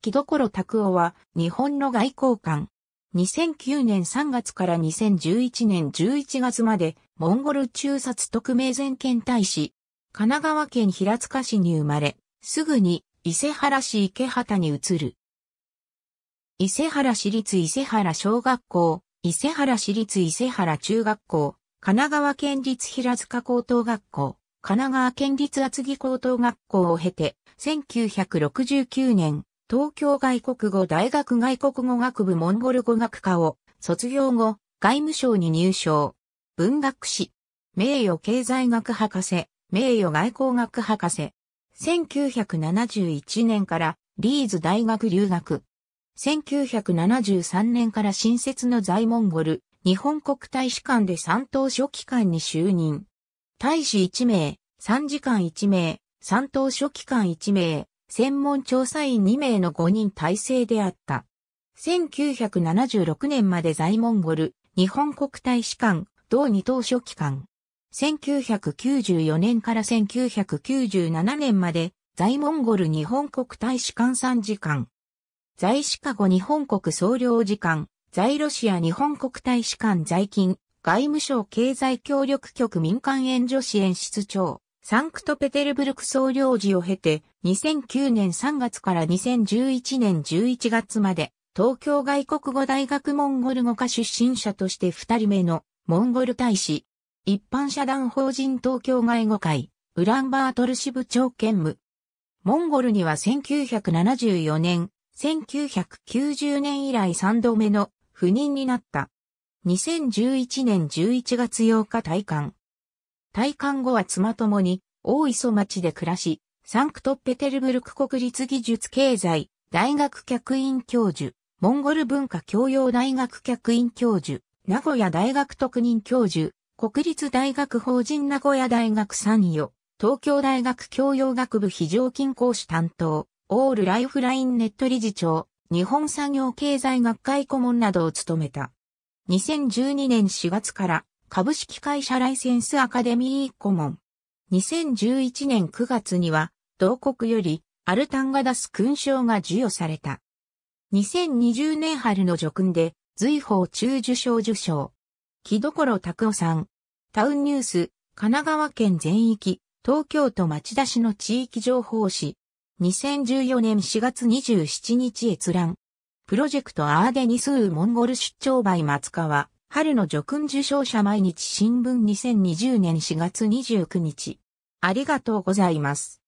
木所拓夫は日本の外交官。2009年3月から2011年11月までモンゴル中殺特命全権大使。神奈川県平塚市に生まれ、すぐに伊勢原市池畑に移る。伊勢原市立伊勢原小学校、伊勢原市立伊勢原中学校、神奈川県立平塚高等学校、神奈川県立厚木高等学校を経て、1969年、東京外国語大学外国語学部モンゴル語学科を卒業後、外務省に入省。文学士、名誉経済学博士、名誉外交学博士。1971年からリーズ大学留学。1973年から新設の在モンゴル、日本国大使館で三等書記官に就任。大使1名、参事官1名、三等書記官1名、専門調査員2名の5人体制であった。1976年まで在モンゴル、日本国大使館、同二等書記官。1994年から1997年まで、在モンゴル日本国大使館参事官。在シカゴ日本国総領事館、在ロシア日本国大使館在勤、外務省経済協力局民間援助支援室長。サンクトペテルブルク総領事を経て、2009年3月から2011年11月まで、東京外国語大学モンゴル語科出身者として2人目のモンゴル大使、一般社団法人東京外語会、ウランバートル支部長兼務。モンゴルには1974年、1990年以来3度目の不妊になった。2011年11月8日退官。退官後は妻ともに大磯町で暮らし、サンクトペテルブルク国立技術経済大学客員教授、モンゴル文化教養大学客員教授、名古屋大学特任教授、国立大学法人名古屋大学参与、東京大学教養学部非常勤講師担当、オールライフラインネット理事長、日本産業経済学会顧問などを務めた。2012年4月から株式会社ライセンスアカデミー顧問。2011年9月には、同国より、アルタンガダス勲章が授与された。2020年春の叙勲で、随法中受賞受賞。木所拓夫さん。タウンニュース、神奈川県全域、東京都町田市の地域情報誌。2014年4月27日閲覧。プロジェクトアーデニスーモンゴル出張 b 松川。春の叙勲受賞者毎日新聞2020年4月29日。ありがとうございます。